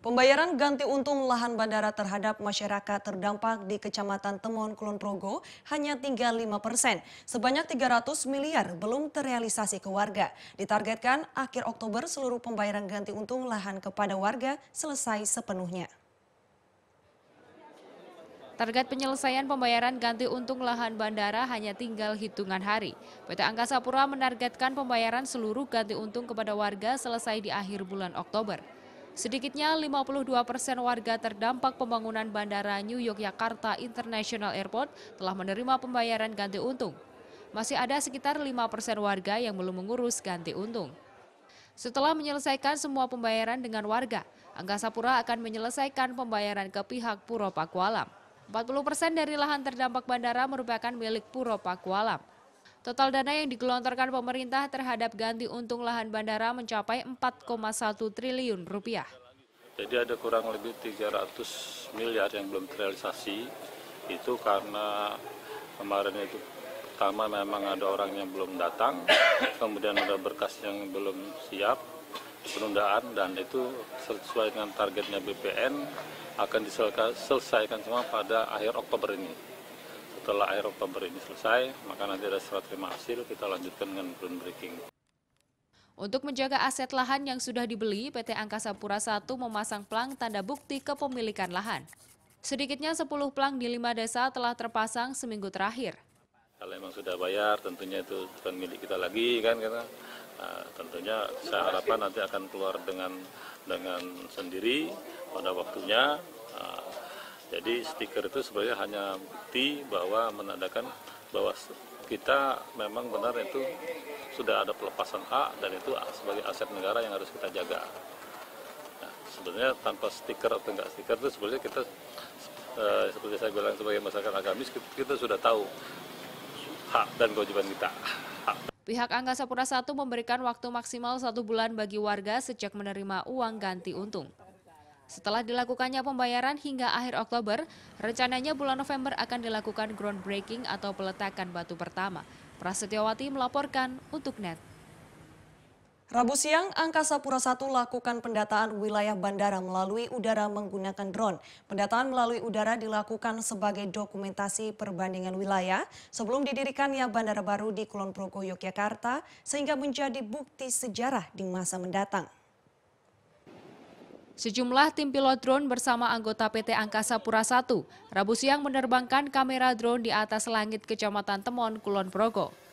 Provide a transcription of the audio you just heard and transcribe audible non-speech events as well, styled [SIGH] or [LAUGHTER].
Pembayaran ganti untung lahan bandara terhadap masyarakat terdampak di Kecamatan Temon Kulon Progo hanya tinggal 5 persen. Sebanyak 300 miliar belum terrealisasi ke warga. Ditargetkan akhir Oktober seluruh pembayaran ganti untung lahan kepada warga selesai sepenuhnya. Target penyelesaian pembayaran ganti untung lahan bandara hanya tinggal hitungan hari. PT Angkasa Pura menargetkan pembayaran seluruh ganti untung kepada warga selesai di akhir bulan Oktober. Sedikitnya 52 persen warga terdampak pembangunan Bandara New Yogyakarta International Airport telah menerima pembayaran ganti untung. Masih ada sekitar 5 persen warga yang belum mengurus ganti untung. Setelah menyelesaikan semua pembayaran dengan warga, Angkasa Pura akan menyelesaikan pembayaran ke pihak Puro Pakualam. 40 persen dari lahan terdampak bandara merupakan milik Puro Pakualam. Total dana yang digelontorkan pemerintah terhadap ganti untung lahan bandara mencapai 4,1 triliun rupiah. Jadi ada kurang lebih 300 miliar yang belum terrealisasi. Itu karena kemarin itu pertama memang ada orang yang belum datang, [COUGHS] kemudian ada berkas yang belum siap, penundaan dan itu sesuai dengan targetnya BPN akan diselesaikan semua pada akhir Oktober ini setelah air Oktober ini selesai, maka nanti ada surat terima hasil, kita lanjutkan dengan breaking. Untuk menjaga aset lahan yang sudah dibeli, PT Angkasa Pura I memasang plang tanda bukti kepemilikan lahan. Sedikitnya 10 plang di lima desa telah terpasang seminggu terakhir. Kalau memang sudah bayar, tentunya itu bukan milik kita lagi, kan? Karena gitu. nah, tentunya saya harapkan nanti akan keluar dengan dengan sendiri pada waktunya. Nah, jadi stiker itu sebenarnya hanya bukti bahwa menandakan bahwa kita memang benar itu sudah ada pelepasan A dan itu sebagai aset negara yang harus kita jaga. Nah, sebenarnya tanpa stiker atau enggak stiker itu sebenarnya kita eh, seperti saya bilang sebagai masyarakat agamis kita sudah tahu hak dan kewajiban kita. Pihak Angkasa Pura I memberikan waktu maksimal satu bulan bagi warga sejak menerima uang ganti untung. Setelah dilakukannya pembayaran hingga akhir Oktober, rencananya bulan November akan dilakukan groundbreaking atau peletakan batu pertama. Prasetyawati melaporkan untuk NET. Rabu siang, Angkasa Pura I lakukan pendataan wilayah bandara melalui udara menggunakan drone. Pendataan melalui udara dilakukan sebagai dokumentasi perbandingan wilayah sebelum didirikannya bandara baru di Kulon Progo, Yogyakarta, sehingga menjadi bukti sejarah di masa mendatang. Sejumlah tim pilot drone bersama anggota PT Angkasa Pura I, Rabu siang menerbangkan kamera drone di atas langit Kecamatan Temon, Kulon Progo.